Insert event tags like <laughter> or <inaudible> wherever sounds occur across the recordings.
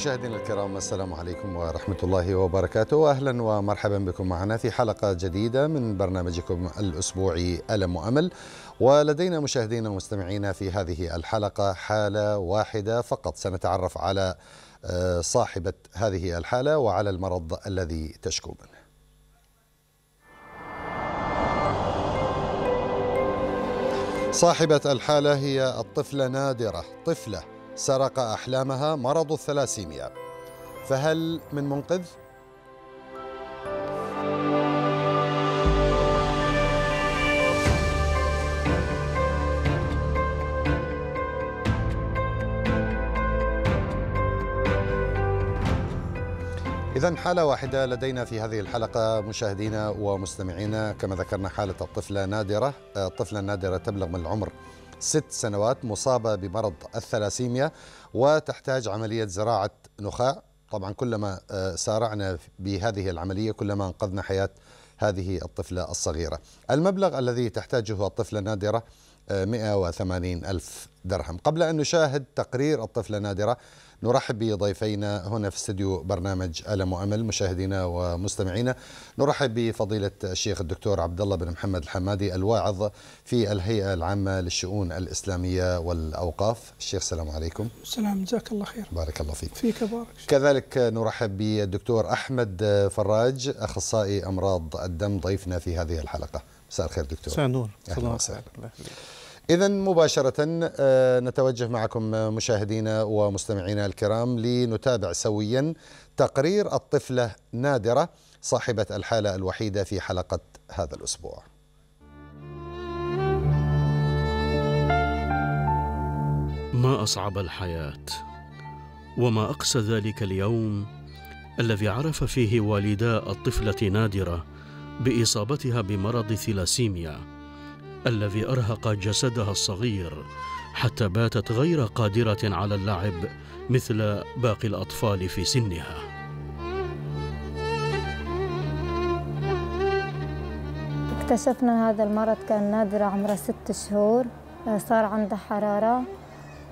مشاهدينا الكرام السلام عليكم ورحمة الله وبركاته أهلا ومرحبا بكم معنا في حلقة جديدة من برنامجكم الأسبوعي ألم وأمل ولدينا مشاهدينا ومستمعينا في هذه الحلقة حالة واحدة فقط سنتعرف على آه، صاحبة هذه الحالة وعلى المرض الذي تشكو منه صاحبة الحالة هي الطفلة نادرة طفلة سرق أحلامها مرض الثلاسيميا فهل من منقذ؟ إذا حالة واحدة لدينا في هذه الحلقة مشاهدينا ومستمعينا كما ذكرنا حالة الطفلة نادرة الطفلة النادرة تبلغ من العمر ست سنوات مصابة بمرض الثلاسيميا وتحتاج عملية زراعة نخاع طبعا كلما آه، سارعنا بهذه العملية كلما أنقذنا حياة هذه الطفلة الصغيرة المبلغ الذي تحتاجه الطفلة النادرة 180 آه، ألف درهم قبل أن نشاهد تقرير الطفلة نادرة نرحب بضيفينا هنا في استديو برنامج ألم وأمل مشاهدينا ومستمعينا نرحب بفضيلة الشيخ الدكتور عبد الله بن محمد الحمادي الواعظ في الهيئة العامة للشؤون الإسلامية والأوقاف الشيخ السلام عليكم السلام جزاك الله خير بارك الله فيك فيك بارك كذلك نرحب بالدكتور أحمد فراج أخصائي أمراض الدم ضيفنا في هذه الحلقة مساء الخير دكتور مساء النور الله إذا مباشرة آه، نتوجه معكم آه، مشاهدينا ومستمعينا الكرام لنتابع سويا تقرير الطفلة نادرة صاحبة الحالة الوحيدة في حلقة هذا الأسبوع. ما أصعب الحياة وما أقسى ذلك اليوم الذي عرف فيه والدا الطفلة نادرة بإصابتها بمرض ثلاسيميا الذي أرهق جسدها الصغير حتى باتت غير قادرة على اللعب مثل باقي الأطفال في سنها اكتشفنا هذا المرض كان نادرة عمره ست شهور آه، صار عنده حرارة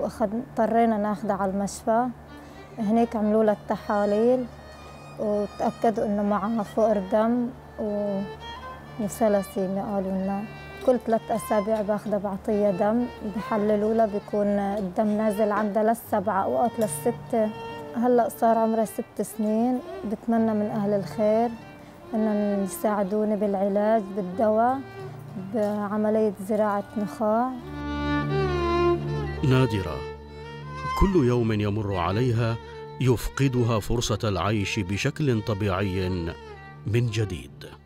وأخذ اضطرينا ناخده على المشفى هناك عملوا له التحاليل وتأكدوا إنه معها فقر دم وسلاسيميا قالوا لنا كل ثلاث أسابيع باخذها بعطيها دم بحللوا لها بيكون الدم نازل عندها للسبعة أوقات للستة هلأ صار عمرها ست سنين بتمنى من أهل الخير إنهم يساعدوني بالعلاج بالدواء بعملية زراعة نخاع نادرة كل يوم يمر عليها يفقدها فرصة العيش بشكل طبيعي من جديد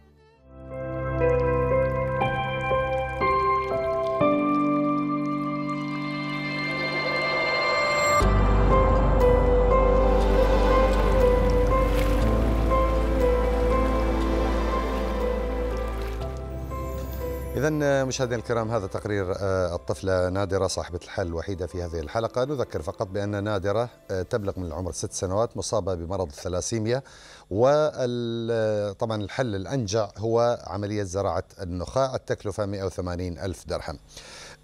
مشاهدينا الكرام هذا تقرير آه، الطفلة نادرة صاحبة الحل الوحيدة في هذه الحلقة نذكر فقط بأن نادرة آه، تبلغ من العمر ست سنوات مصابة بمرض الثلاسيميا وطبعا الحل الأنجع هو عملية زراعة النخاع التكلفة 180 ألف درهم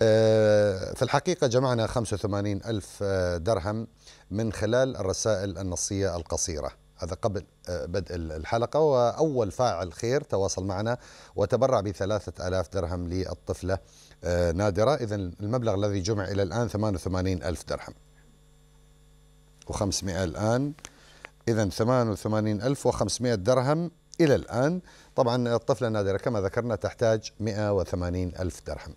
آه، في الحقيقة جمعنا 85 ألف درهم من خلال الرسائل النصية القصيرة هذا قبل آه، بدء الحلقة وأول فاعل خير تواصل معنا وتبرع بثلاثة ألاف درهم للطفلة آه، نادرة إذا المبلغ الذي جمع إلى الآن وثمانين ألف درهم و500 الآن إذا 88500 درهم إلى الآن طبعا الطفلة نادرة كما ذكرنا تحتاج وثمانين ألف درهم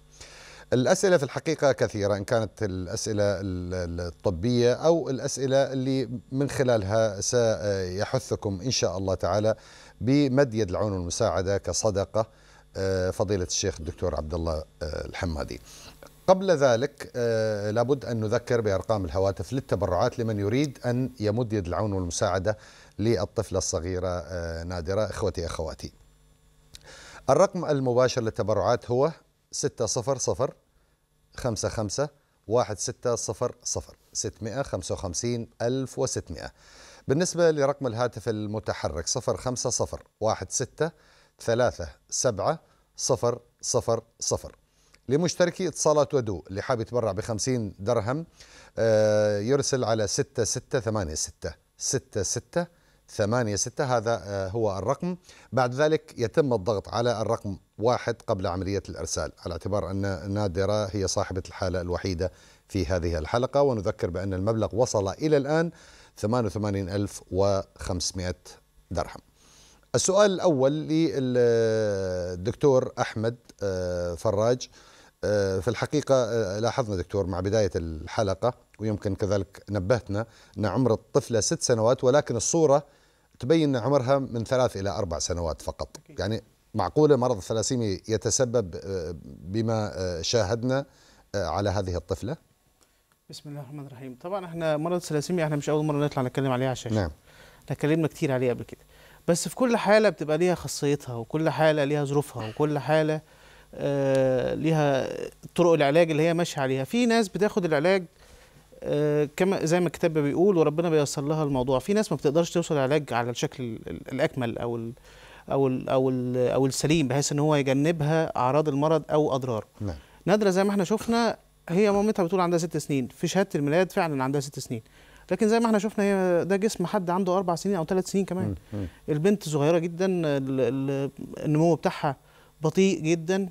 الأسئلة في الحقيقة كثيرة إن كانت الأسئلة الطبية أو الأسئلة اللي من خلالها سيحثكم إن شاء الله تعالى بمد يد العون والمساعدة كصدقة آه، فضيلة الشيخ الدكتور عبد الله آه، الحمادي قبل ذلك آه، لابد أن نذكر بأرقام الهواتف للتبرعات لمن يريد أن يمد يد العون والمساعدة للطفلة الصغيرة نادرة إخوتي أخواتي الرقم المباشر للتبرعات هو ستة صفر صفر خمسة خمسة واحد ستة صفر صفر ستمائة خمسة وخمسين ألف وستمائة بالنسبة لرقم الهاتف المتحرك صفر خمسة صفر واحد ستة ثلاثة سبعة صفر صفر صفر لمشتركي اتصالات ودو اللي حاب يتبرع ب 50 درهم آه، يرسل على 6686 6686 هذا آه، هو الرقم بعد ذلك يتم الضغط على الرقم واحد قبل عملية الإرسال على اعتبار أن نادرة هي صاحبة الحالة الوحيدة في هذه الحلقة ونذكر بأن المبلغ وصل إلى الآن 88500 درهم السؤال الأول للدكتور أحمد آه، فراج آه، في الحقيقة آه، لاحظنا دكتور مع بداية الحلقة ويمكن كذلك نبهتنا أن عمر الطفلة ست سنوات ولكن الصورة تبين أن عمرها من ثلاث إلى أربع سنوات فقط يعني معقولة مرض الثلاسيمي يتسبب آه، بما آه، شاهدنا آه، على هذه الطفلة؟ بسم الله الرحمن الرحيم طبعا احنا مرض الثلاسيمي احنا مش اول مرة نطلع نتكلم عليها على الشاشة نعم احنا اتكلمنا كتير عليه قبل كده بس في كل حالة بتبقى ليها خاصيتها وكل حالة ليها ظروفها وكل حالة آه ليها طرق العلاج اللي هي ماشية عليها في ناس بتاخد العلاج آه كما زي ما الكتاب بيقول وربنا بيوصل لها الموضوع في ناس ما بتقدرش توصل العلاج على الشكل الأكمل أو او ال او ال او السليم بحيث ان هو يجنبها اعراض المرض او اضراره نعم نادره زي ما احنا شفنا هي مامتها بتقول عندها ست سنين في شهاده الميلاد فعلا عندها ست سنين لكن زي ما احنا شفنا هي ده جسم حد عنده اربع سنين او ثلاث سنين كمان مم. البنت صغيره جدا النمو بتاعها بطيء جدا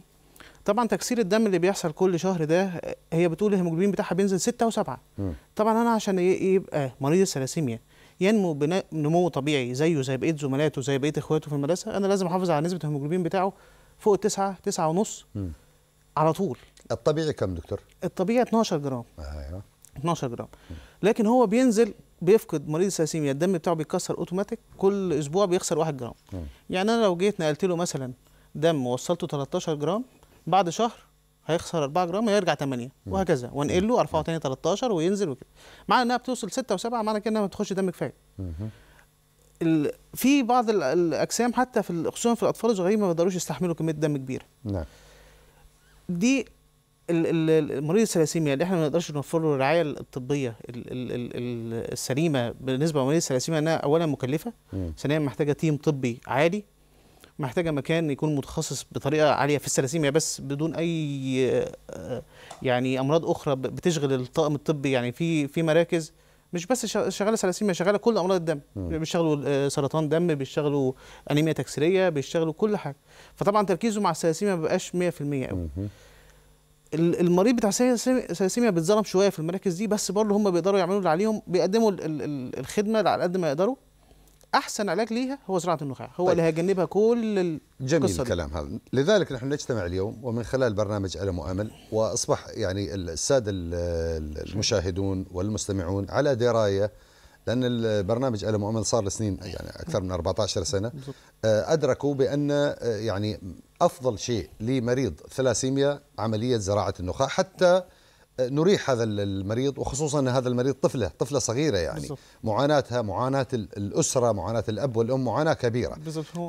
طبعا تكسير الدم اللي بيحصل كل شهر ده هي بتقول الهيموجلوبين بتاعها بينزل ستة وسبعة طبعا انا عشان يبقى مريض الثلاسيميا ينمو بنمو نمو طبيعي زيه زي بقيه زملاته زي بقيه اخواته في المدرسه انا لازم احافظ على نسبه الهيموجلوبين بتاعه فوق 9 9 ونص على طول الطبيعي كم دكتور الطبيعي 12 جرام ايوه 12 جرام لكن هو بينزل بيفقد مريض الساسيميا الدم بتاعه بيتكسر اوتوماتيك كل اسبوع بيخسر 1 جرام يعني انا لو جيت نقلت له مثلا دم وصلته 13 جرام بعد شهر هيخسر 4 جرام ويرجع 8 وهكذا وانقله ارفعه ثاني 13 وينزل وكده معنى انها بتوصل 6 و7 معنى كده انها ما بتخش دم كفايه في بعض الاجسام حتى في خصوصا في الاطفال الصغيرين ما بيقدروش يستحملوا كميه دم كبيره نعم دي المريض الثلاسيميا اللي احنا ما نقدرش نوفر له الرعايه الطبيه السليمه بالنسبه لمريض الثلاسيميا انها اولا مكلفه ثانيا محتاجه تيم طبي عالي محتاجه مكان يكون متخصص بطريقه عاليه في السلاسيميا بس بدون اي آه، يعني امراض اخرى بتشغل الطاقم الطبي يعني في في مراكز مش بس شغاله سلاسيميا شغاله كل امراض الدم بيشتغلوا آه، سرطان دم بيشتغلوا انيميا تكسيريه بيشتغلوا كل حاجه فطبعا تركيزه مع السلاسيميا ما بيبقاش 100% قوي المريض بتاع السلاسيميا بيتظلم شويه في المراكز دي بس برضه هم بيقدروا يعملوا اللي عليهم بيقدموا الخدمه على قد ما يقدروا احسن علاج ليها هو زراعه النخاع هو طيب. اللي هيجنبها كل جميل الكلام هذا لذلك نحن نجتمع اليوم ومن خلال برنامج علم وامل واصبح يعني الساده المشاهدون والمستمعون على درايه لان البرنامج علم وامل صار لسنين يعني اكثر من 14 سنه آه، ادركوا بان آه، يعني افضل شيء لمريض ثلاسيميا عمليه زراعه النخاع حتى نريح هذا المريض وخصوصا ان هذا المريض طفله طفله صغيره يعني بالزبط. معاناتها معاناه الاسره معاناه الاب والام معاناه كبيره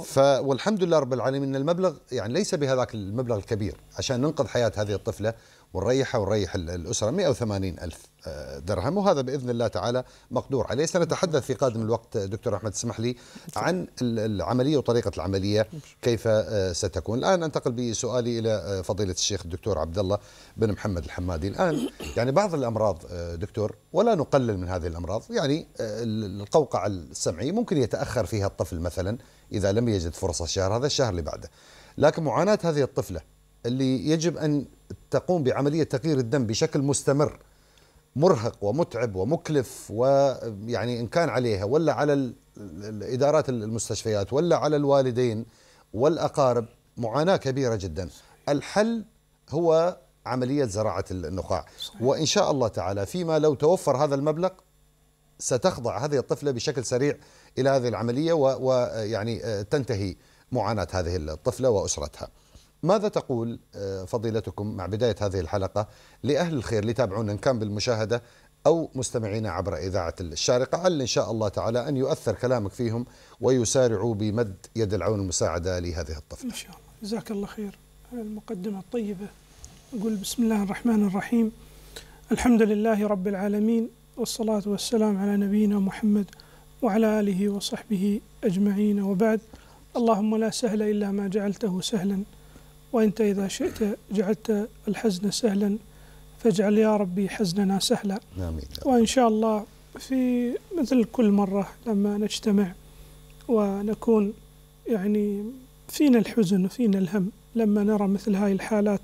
ف والحمد لله رب العالمين ان المبلغ يعني ليس بهذاك المبلغ الكبير عشان ننقذ حياه هذه الطفله ونريحها ونريح الأسرة 180 ألف آه، درهم وهذا بإذن الله تعالى مقدور عليه سنتحدث في قادم الوقت دكتور أحمد اسمح لي عن العملية وطريقة العملية كيف آه، ستكون الآن أنتقل بسؤالي إلى آه، فضيلة الشيخ الدكتور عبد الله بن محمد الحمادي الآن يعني بعض الأمراض دكتور ولا نقلل من هذه الأمراض يعني القوقعة السمعي ممكن يتأخر فيها الطفل مثلا إذا لم يجد فرصة الشهر هذا الشهر اللي بعده لكن معاناة هذه الطفلة اللي يجب أن تقوم بعملية تغيير الدم بشكل مستمر مرهق ومتعب ومكلف ويعني إن كان عليها ولا على إدارات المستشفيات ولا على الوالدين والأقارب معاناة كبيرة جدا الحل هو عملية زراعة النخاع وإن شاء الله تعالى فيما لو توفر هذا المبلغ ستخضع هذه الطفلة بشكل سريع إلى هذه العملية ويعني آه، تنتهي معاناة هذه الطفلة وأسرتها ماذا تقول آه، فضيلتكم مع بداية هذه الحلقة لأهل الخير اللي يتابعونا إن كان بالمشاهدة أو مستمعينا عبر إذاعة الشارقة على إن شاء الله تعالى أن يؤثر كلامك فيهم ويسارعوا بمد يد العون المساعدة لهذه الطفلة إن شاء الله جزاك الله خير على المقدمة الطيبة أقول بسم الله الرحمن الرحيم الحمد لله رب العالمين والصلاة والسلام على نبينا محمد وعلى آله وصحبه أجمعين وبعد اللهم لا سهل إلا ما جعلته سهلا وأنت إذا شئت جعلت الحزن سهلا فاجعل يا ربي حزننا سهلا آمين وإن شاء الله في مثل كل مرة لما نجتمع ونكون يعني فينا الحزن وفينا الهم لما نرى مثل هاي الحالات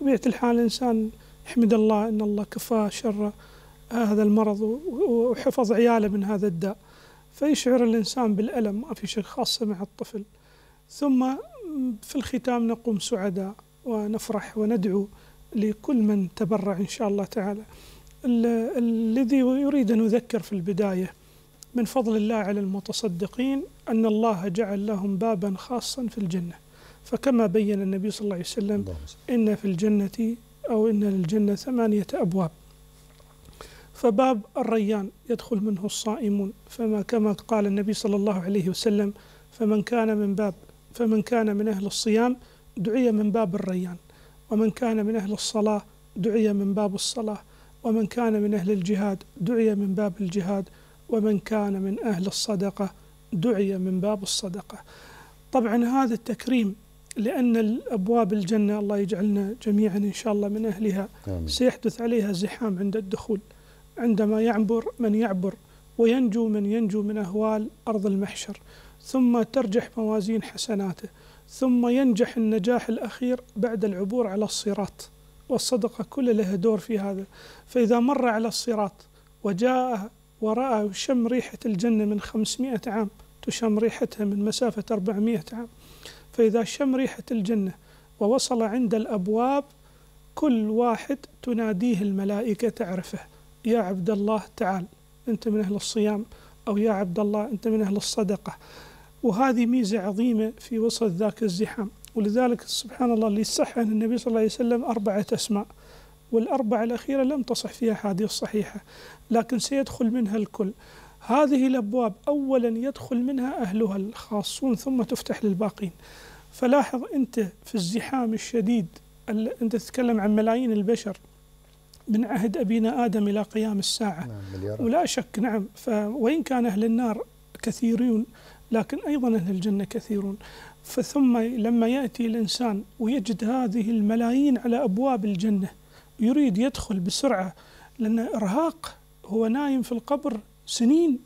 طبيعة الحال الإنسان يحمد الله أن الله كفاه شر هذا المرض وحفظ عياله من هذا الداء فيشعر الإنسان بالألم ما في شيء خاصة مع الطفل ثم في الختام نقوم سعداء ونفرح وندعو لكل من تبرع إن شاء الله تعالى الذي يريد أن أذكر في البداية من فضل الله على المتصدقين أن الله جعل لهم بابا خاصا في الجنة فكما بين النبي صلى الله عليه وسلم إن في الجنة أو إن للجنة ثمانية أبواب فباب الريان يدخل منه الصائمون فما كما قال النبي صلى الله عليه وسلم فمن كان من باب فمن كان من أهل الصيام دعي من باب الريان ومن كان من أهل الصلاة دعي من باب الصلاة ومن كان من أهل الجهاد دعي من باب الجهاد ومن كان من أهل الصدقة دعي من باب الصدقة طبعا هذا التكريم لأن الأبواب الجنة الله يجعلنا جميعا إن شاء الله من أهلها آمين. سيحدث عليها زحام عند الدخول عندما يعبر من يعبر وينجو من ينجو من أهوال أرض المحشر ثم ترجح موازين حسناته ثم ينجح النجاح الأخير بعد العبور على الصراط والصدقة كل لها دور في هذا فإذا مر على الصراط وجاء ورأى شم ريحة الجنة من خمسمائة عام تشم ريحتها من مسافة أربعمائة عام فإذا شم ريحة الجنة ووصل عند الأبواب كل واحد تناديه الملائكة تعرفه يا عبد الله تعال أنت من أهل الصيام أو يا عبد الله أنت من أهل الصدقة وهذه ميزة عظيمة في وسط ذاك الزحام ولذلك سبحان الله اللي صح عن النبي صلى الله عليه وسلم أربعة أسماء والأربعة الأخيرة لم تصح فيها حديث صحيحة لكن سيدخل منها الكل هذه الأبواب أولا يدخل منها أهلها الخاصون ثم تفتح للباقين فلاحظ أنت في الزحام الشديد أنت تتكلم عن ملايين البشر من عهد أبينا آدم إلى قيام الساعة نعم ولا شك نعم وإن كان أهل النار كثيرون لكن أيضا أهل الجنة كثيرون فثم لما يأتي الإنسان ويجد هذه الملايين على أبواب الجنة يريد يدخل بسرعة لأن إرهاق هو نايم في القبر سنين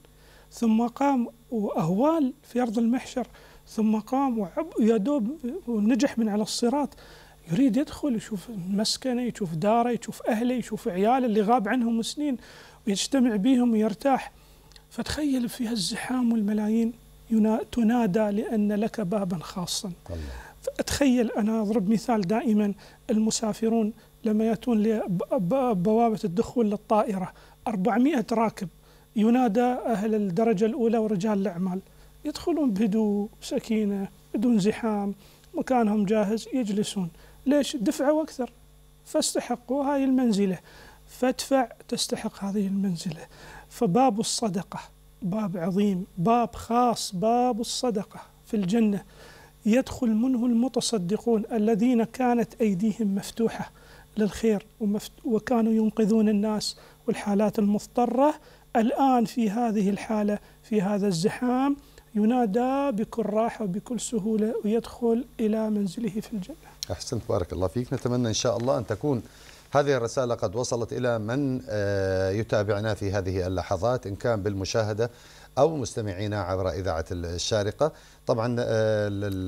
ثم قام وأهوال في أرض المحشر ثم قام ويا دوب ونجح من على الصراط يريد يدخل يشوف مسكنه يشوف داره يشوف أهله يشوف عياله اللي غاب عنهم سنين ويجتمع بهم ويرتاح فتخيل في هالزحام والملايين تنادى لأن لك بابا خاصا الله. أتخيل أنا أضرب مثال دائما المسافرون لما يأتون لبوابة الدخول للطائرة 400 راكب ينادى أهل الدرجة الأولى ورجال الأعمال يدخلون بهدوء سكينة بدون زحام مكانهم جاهز يجلسون ليش دفعوا أكثر فاستحقوا هذه المنزلة فادفع تستحق هذه المنزلة فباب الصدقة باب عظيم باب خاص باب الصدقة في الجنة يدخل منه المتصدقون الذين كانت أيديهم مفتوحة للخير وكانوا ينقذون الناس والحالات المضطرة الآن في هذه الحالة في هذا الزحام ينادى بكل راحة وبكل سهولة ويدخل إلى منزله في الجنة أحسنت بارك الله فيك نتمنى إن شاء الله أن تكون هذه الرسالة قد وصلت إلى من آه، يتابعنا في هذه اللحظات إن كان بالمشاهدة أو مستمعينا عبر إذاعة الشارقة طبعا آه،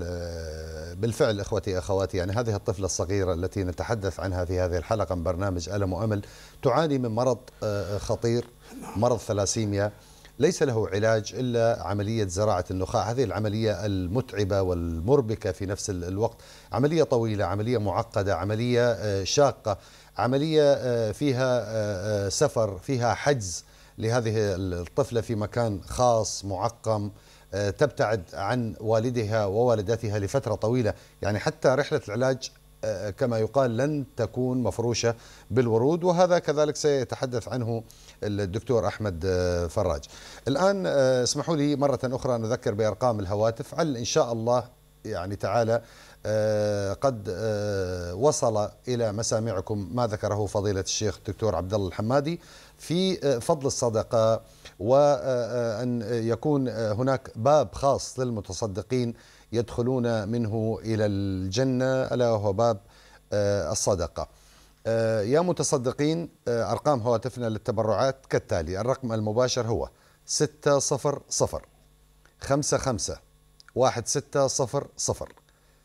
آه، بالفعل إخوتي أخواتي يعني هذه الطفلة الصغيرة التي نتحدث عنها في هذه الحلقة من برنامج ألم وأمل تعاني من مرض خطير مرض ثلاسيميا ليس له علاج إلا عملية زراعة النخاع هذه العملية المتعبة والمربكة في نفس الوقت عملية طويلة عملية معقدة عملية شاقة عملية آه، فيها آه، آه، سفر فيها حجز لهذه الطفلة في مكان خاص معقم تبتعد عن والدها ووالدتها لفترة طويلة يعني حتى رحلة العلاج كما يقال لن تكون مفروشة بالورود وهذا كذلك سيتحدث عنه الدكتور أحمد فراج الآن اسمحوا لي مرة أخرى نذكر بأرقام الهواتف على إن شاء الله يعني تعالى آه، قد آه، وصل إلى مسامعكم ما ذكره فضيلة الشيخ الدكتور عبد الله الحمادي في آه، فضل الصدقة وأن يكون هناك باب خاص للمتصدقين يدخلون منه إلى الجنة ألا وهو باب الصدقة يا متصدقين أرقام هواتفنا للتبرعات كالتالي الرقم المباشر هو ستة صفر صفر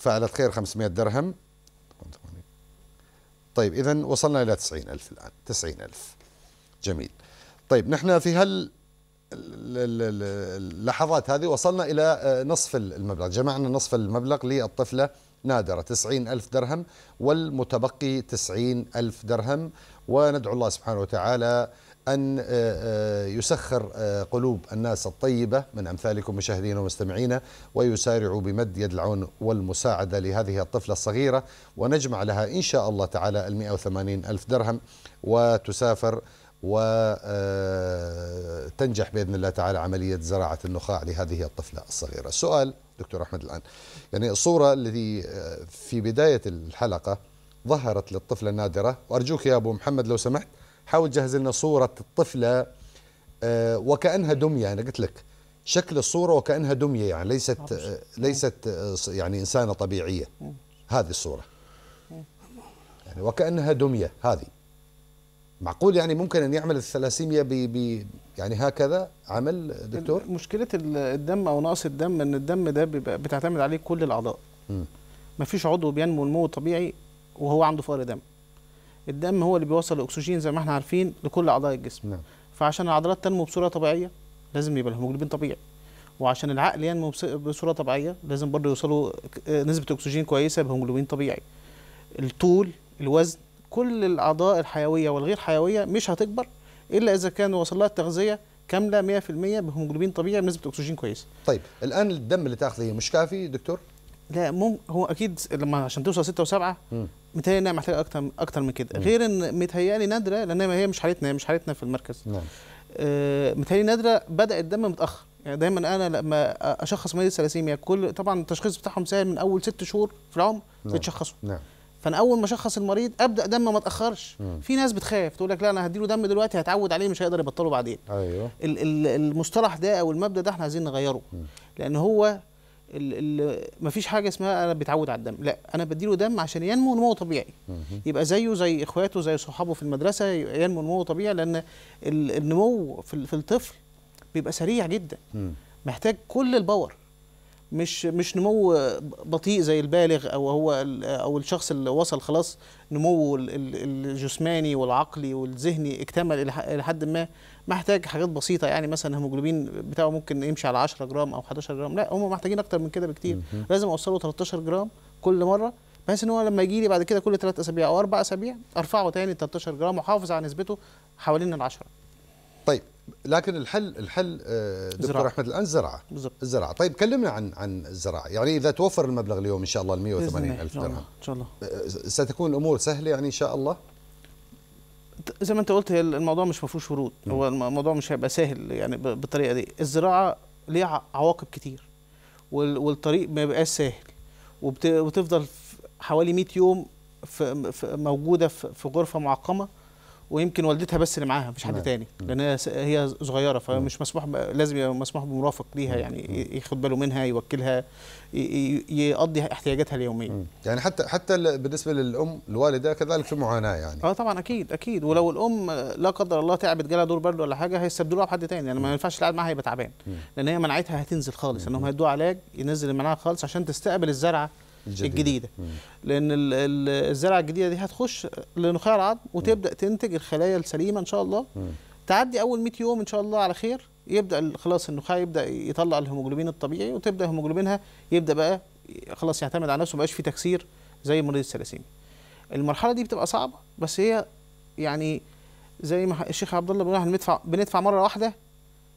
فعلت خير 500 درهم طيب إذا وصلنا إلى 90 ألف الآن 90 ألف جميل طيب نحن في هال اللحظات هذه وصلنا إلى آه، نصف المبلغ جمعنا نصف المبلغ للطفلة نادرة 90 ألف درهم والمتبقي 90 ألف درهم وندعو الله سبحانه وتعالى أن آه، آه، يسخر آه، قلوب الناس الطيبة من أمثالكم مشاهدينا ومستمعينا ويسارعوا بمد يد العون والمساعدة لهذه الطفلة الصغيرة ونجمع لها إن شاء الله تعالى المئة وثمانين ألف درهم وتسافر وتنجح بإذن الله تعالى عملية زراعة النخاع لهذه الطفلة الصغيرة السؤال دكتور أحمد الآن يعني الصورة التي في بداية الحلقة ظهرت للطفلة النادرة وأرجوك يا أبو محمد لو سمحت حاول تجهز لنا صورة الطفلة آه، وكأنها دمية أنا قلت لك شكل الصورة وكأنها دمية يعني ليست آه، ليست آه، يعني إنسانة طبيعية هذه الصورة يعني وكأنها دمية هذه معقول يعني ممكن أن يعمل الثلاسيميا ب يعني هكذا عمل دكتور مشكلة الدم أو نقص الدم أن الدم ده بيبقى بتعتمد عليه كل الأعضاء مفيش عضو بينمو نمو طبيعي وهو عنده فقر دم الدم هو اللي بيوصل الاكسجين زي ما احنا عارفين لكل اعضاء الجسم نعم. فعشان العضلات تنمو بصوره طبيعيه لازم يبقى الهيموجلوبين طبيعي وعشان العقل ينمو بصوره طبيعيه لازم برضه يوصلوا نسبه اكسجين كويسه بهيموجلوبين طبيعي الطول الوزن كل الاعضاء الحيويه والغير حيويه مش هتكبر الا اذا كان وصل لها التغذيه كامله 100% بهيموجلوبين طبيعي بنسبه اكسجين كويسه طيب الان الدم اللي تاخذه مش كافي دكتور لا مم هو اكيد لما عشان توصل 6 و7 متهيألي انها محتاجه اكتر اكتر من كده غير ان متهيألي نادره لان هي مش حالتنا هي مش حالتنا في المركز نعم آه متهيألي نادره بدا الدم متاخر يعني دايما انا لما اشخص مريض ثلاسيميا يعني كل طبعا التشخيص بتاعهم سهل من اول ست شهور في العمر نعم. بتشخصه نعم فانا اول ما اشخص المريض ابدا دم ما اتاخرش في ناس بتخاف تقول لك لا انا هديله دم دلوقتي هتعود عليه مش هيقدر يبطله بعدين ايوه المصطلح ده او المبدا ده احنا عايزين نغيره مم. لان هو ما فيش حاجه اسمها انا بتعود على الدم لا انا بديله دم عشان ينمو نمو طبيعي يبقى زيه زي اخواته زي صحابه في المدرسه ينمو نمو طبيعي لان النمو في الطفل بيبقى سريع جدا محتاج كل الباور مش مش نمو بطيء زي البالغ او هو او الشخص اللي وصل خلاص نموه الجسماني والعقلي والذهني اكتمل الى حد ما محتاج حاجات بسيطه يعني مثلا الهيموجلوبين بتاعه ممكن يمشي على 10 جرام او 11 جرام لا هم محتاجين اكتر من كده بكتير لازم اوصله 13 جرام كل مره بحيث ان هو لما يجي لي بعد كده كل ثلاث اسابيع او اربع اسابيع ارفعه تاني 13 جرام واحافظ على نسبته حوالين ال 10 طيب لكن الحل الحل آه، دكتور احمد الان زراعه بالزبط. الزراعه طيب كلمنا عن عن الزراعه يعني اذا توفر المبلغ اليوم ان شاء الله ال 180 الف درهم ان شاء الله آه، ستكون الامور سهله يعني ان شاء الله زي ما انت قلت الموضوع مش ما فيهوش ورود هو الموضوع مش هيبقى سهل يعني بالطريقه دي الزراعه ليها عواقب كتير والطريق ما بيبقاش سهل وبتفضل حوالي 100 يوم في موجوده في غرفه معقمه ويمكن والدتها بس اللي معاها مفيش حد نعم. تاني نعم. لان هي صغيره فمش نعم. مسموح لازم يبقى مسموح بمرافق ليها يعني ياخد باله منها يوكلها يقضي احتياجاتها اليوميه يعني حتى حتى بالنسبه للام الوالده كذلك في معاناه يعني اه طبعا اكيد اكيد ولو الام لا قدر الله تعبت جالها دور برد ولا حاجه هيستبدلوها بحد تاني يعني ما ينفعش اللي قاعد معاها يبقى تعبان لان هي مناعتها هتنزل خالص انهم هيدوها علاج ينزل المناعه خالص عشان تستقبل الزرعه الجديدة, الجديدة. لأن الزرعة الجديدة دي هتخش لنخاع العظم وتبدأ تنتج الخلايا السليمة إن شاء الله مم. تعدي أول 100 يوم إن شاء الله على خير يبدأ خلاص النخاع يبدأ يطلع الهيموجلوبين الطبيعي وتبدأ هيموجلوبينها يبدأ بقى خلاص يعتمد على نفسه ما في تكسير زي مريض السلاسيم المرحلة دي بتبقى صعبة بس هي يعني زي ما الشيخ عبد الله بيقول احنا بندفع بندفع مرة واحدة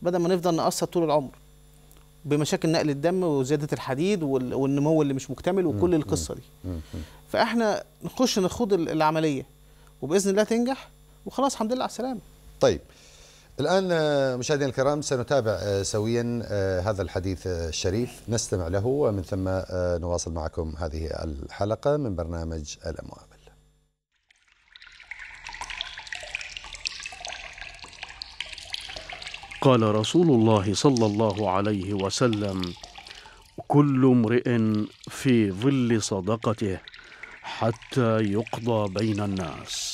بدل ما نفضل نقسط طول العمر بمشاكل نقل الدم وزياده الحديد والنمو اللي مش مكتمل وكل القصه دي فاحنا نخش نخوض العمليه وباذن الله تنجح وخلاص الحمد لله على السلامه طيب الان آه، مشاهدينا الكرام سنتابع آه، سويا آه، هذا الحديث الشريف نستمع له ومن ثم نواصل معكم هذه الحلقه من برنامج الاموال قال رسول الله صلى الله عليه وسلم كل امرئ في ظل صدقته حتى يقضى بين الناس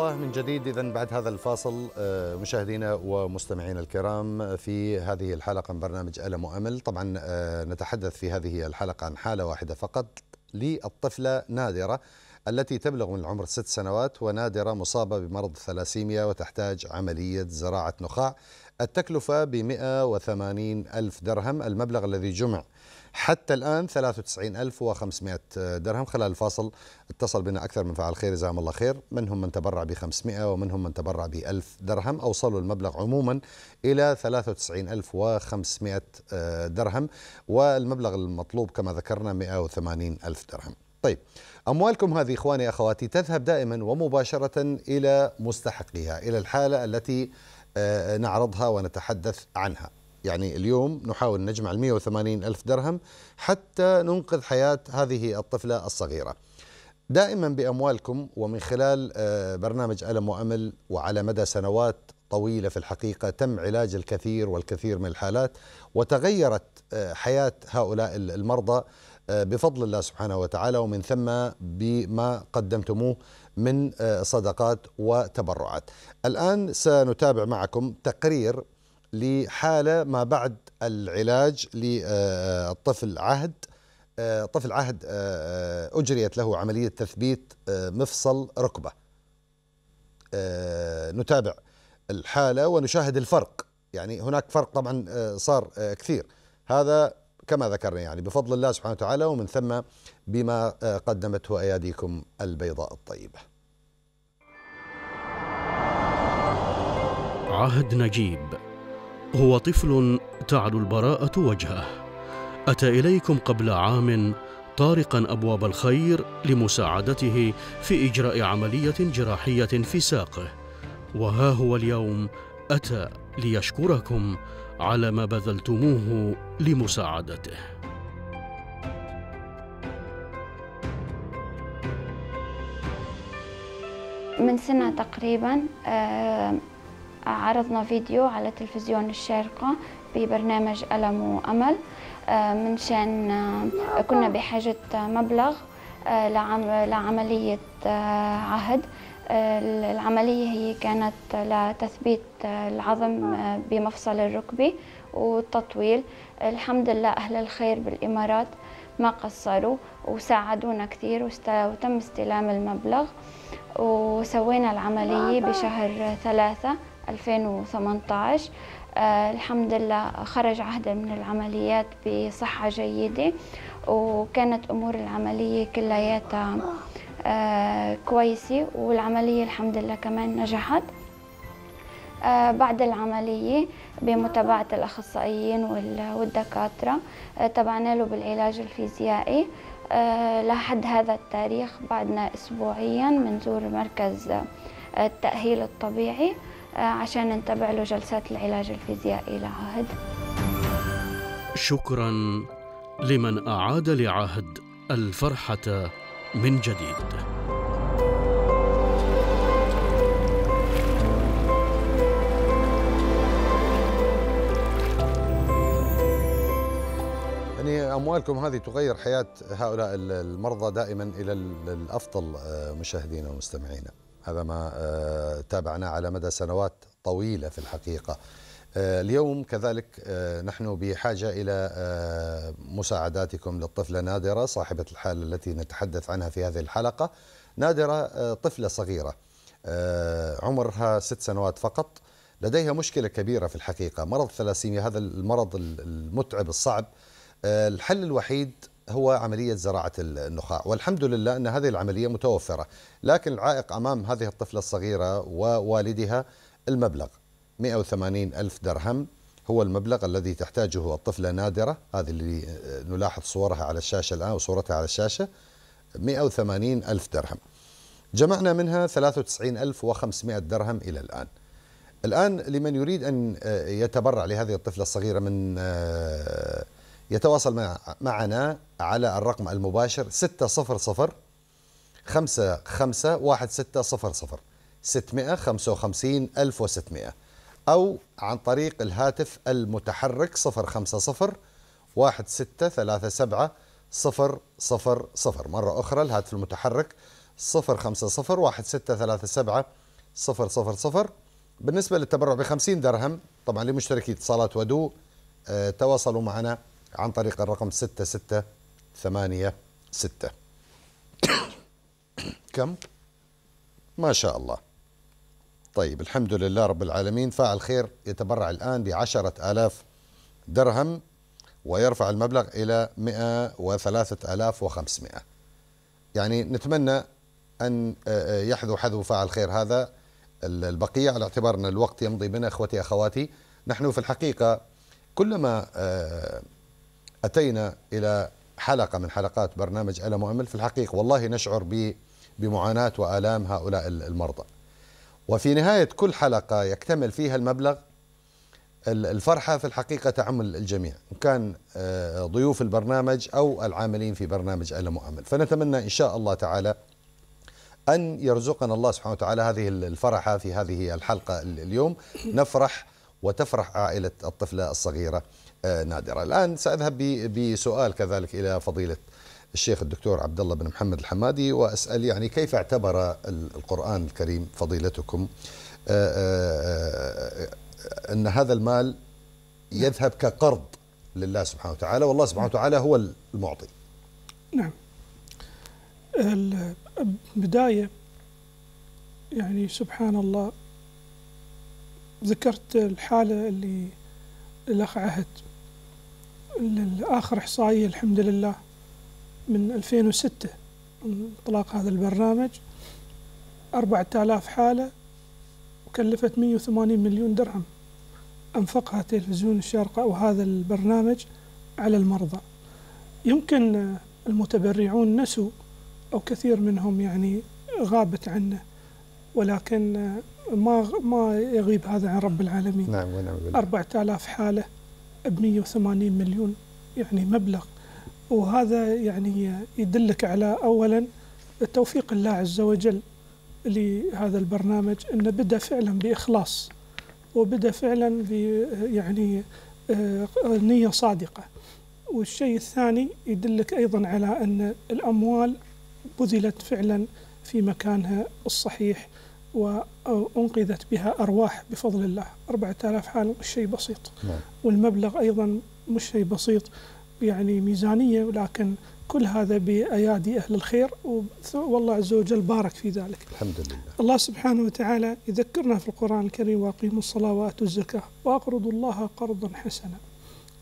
الله من جديد إذا بعد هذا الفاصل آه، مشاهدينا ومستمعينا الكرام في هذه الحلقة من برنامج ألم وأمل طبعا آه، نتحدث في هذه الحلقة عن حالة واحدة فقط للطفلة نادرة التي تبلغ من العمر ست سنوات ونادرة مصابة بمرض الثلاسيميا وتحتاج عملية زراعة نخاع التكلفة ب 180 ألف درهم المبلغ الذي جمع حتى الآن 93500 درهم خلال الفاصل اتصل بنا أكثر من فعل خير جزاهم الله خير منهم من تبرع ب 500 ومنهم من تبرع ب 1000 درهم أوصلوا المبلغ عموما إلى 93500 درهم والمبلغ المطلوب كما ذكرنا 180000 درهم طيب أموالكم هذه إخواني أخواتي تذهب دائما ومباشرة إلى مستحقها إلى الحالة التي آه، نعرضها ونتحدث عنها يعني اليوم نحاول نجمع ال 180 ألف درهم حتى ننقذ حياة هذه الطفلة الصغيرة دائما بأموالكم ومن خلال آه، برنامج ألم وأمل وعلى مدى سنوات طويلة في الحقيقة تم علاج الكثير والكثير من الحالات وتغيرت آه، حياة هؤلاء المرضى آه، بفضل الله سبحانه وتعالى ومن ثم بما قدمتموه من صدقات وتبرعات الآن سنتابع معكم تقرير لحالة ما بعد العلاج للطفل عهد طفل عهد أجريت له عملية تثبيت مفصل ركبة نتابع الحالة ونشاهد الفرق يعني هناك فرق طبعا صار كثير هذا كما ذكرنا يعني بفضل الله سبحانه وتعالى ومن ثم بما قدمته أياديكم البيضاء الطيبة عهد نجيب هو طفل تعلو البراءة وجهه أتى إليكم قبل عام طارقا أبواب الخير لمساعدته في إجراء عملية جراحية في ساقه وها هو اليوم أتى ليشكركم على ما بذلتموه لمساعدته من سنة تقريبا آه، عرضنا فيديو على تلفزيون الشارقة ببرنامج ألم وأمل آه، منشان آه، كنا بحاجة مبلغ آه، لعملية عهد العملية هي كانت لتثبيت العظم بمفصل الركبة والتطويل الحمد لله أهل الخير بالإمارات ما قصروا وساعدونا كثير وتم استلام المبلغ وسوينا العملية بشهر ثلاثة 2018 آه، الحمد لله خرج عهدا من العمليات بصحة جيدة وكانت أمور العملية كلياتها آه، كويسة والعملية الحمد لله كمان نجحت آه، بعد العملية بمتابعة الأخصائيين والدكاترة تبعنا له بالعلاج الفيزيائي لحد هذا التاريخ بعدنا أسبوعيا منزور مركز التأهيل الطبيعي آه، عشان نتبع له جلسات العلاج الفيزيائي لعهد شكرا لمن أعاد لعهد الفرحة من جديد يعني اموالكم هذه تغير حياه هؤلاء المرضى دائما الى الافضل آه، مشاهدينا ومستمعينا هذا ما آه، تابعناه على مدى سنوات طويلة في الحقيقة آه، اليوم كذلك آه، نحن بحاجة إلى مساعداتكم للطفلة نادرة صاحبة الحالة التي نتحدث عنها في هذه الحلقة نادرة طفلة صغيرة عمرها ست سنوات فقط لديها مشكلة كبيرة في الحقيقة مرض الثلاسيميا هذا المرض المتعب الصعب الحل الوحيد هو عملية زراعة النخاع والحمد لله أن هذه العملية متوفرة لكن العائق أمام هذه الطفلة الصغيرة ووالدها المبلغ 180 ألف درهم هو المبلغ الذي تحتاجه الطفلة نادرة هذه اللي نلاحظ صورها على الشاشة الآن وصورتها على الشاشة 180 ألف درهم جمعنا منها 93500 درهم إلى الآن الآن لمن يريد أن يتبرع لهذه الطفلة الصغيرة من آه، يتواصل معنا على الرقم المباشر 600 551600 655 1600 أو عن طريق الهاتف المتحرك 050 1637 صفر صفر مرة أخرى الهاتف المتحرك 050 1637 صفر صفر بالنسبة للتبرع ب 50 درهم طبعا لمشتركي اتصالات ودو آه، تواصلوا معنا عن طريق الرقم 6686 كم؟ ما شاء الله طيب الحمد لله رب العالمين فاعل خير يتبرع الآن بعشرة آلاف درهم ويرفع المبلغ إلى 103500 يعني نتمنى أن آه، آه، يحذو حذو فاعل خير هذا البقية على اعتبار أن الوقت يمضي بنا إخوتي أخواتي نحن في الحقيقة كلما آه، أتينا إلى حلقة من حلقات برنامج ألم وأمل في الحقيقة والله نشعر بمعاناة وآلام هؤلاء المرضى وفي نهاية كل حلقة يكتمل فيها المبلغ الفرحة في الحقيقة تعمل الجميع إن كان آه، ضيوف البرنامج أو العاملين في برنامج ألم وأمل فنتمنى إن شاء الله تعالى أن يرزقنا الله سبحانه وتعالى هذه الفرحة في هذه الحلقة اليوم نفرح وتفرح عائلة الطفلة الصغيرة آه، نادرة الآن سأذهب بسؤال كذلك إلى فضيلة الشيخ الدكتور عبد الله بن محمد الحمادي وأسأل يعني كيف اعتبر القرآن الكريم فضيلتكم آه، آه، أن هذا المال يذهب كقرض لله سبحانه وتعالى والله سبحانه وتعالى هو المعطي نعم البداية يعني سبحان الله ذكرت الحالة اللي الأخ عهد آخر إحصائية الحمد لله من 2006 من إطلاق هذا البرنامج 4000 حالة وكلفت 180 مليون درهم أنفقها تلفزيون الشارقة وهذا البرنامج على المرضى يمكن المتبرعون نسوا أو كثير منهم يعني غابت عنه ولكن ما ما يغيب هذا عن رب العالمين نعم ونعم بالله 4000 حالة ب 180 مليون يعني مبلغ وهذا يعني يدلك على اولا توفيق الله عز وجل لهذا البرنامج انه بدا فعلا باخلاص وبدا فعلا ب يعني آه، نيه صادقه والشيء الثاني يدلك ايضا على ان الاموال بذلت فعلا في مكانها الصحيح وأنقذت بها أرواح بفضل الله 4000 حالة مش شيء بسيط نعم. والمبلغ أيضا مش شيء بسيط يعني ميزانية ولكن كل هذا بأيادي أهل الخير والله عز وجل بارك في ذلك الحمد لله الله سبحانه وتعالى يذكرنا في القرآن الكريم وأقيموا الصلاة وآتوا الزكاة وأقرضوا الله قرضا حسنا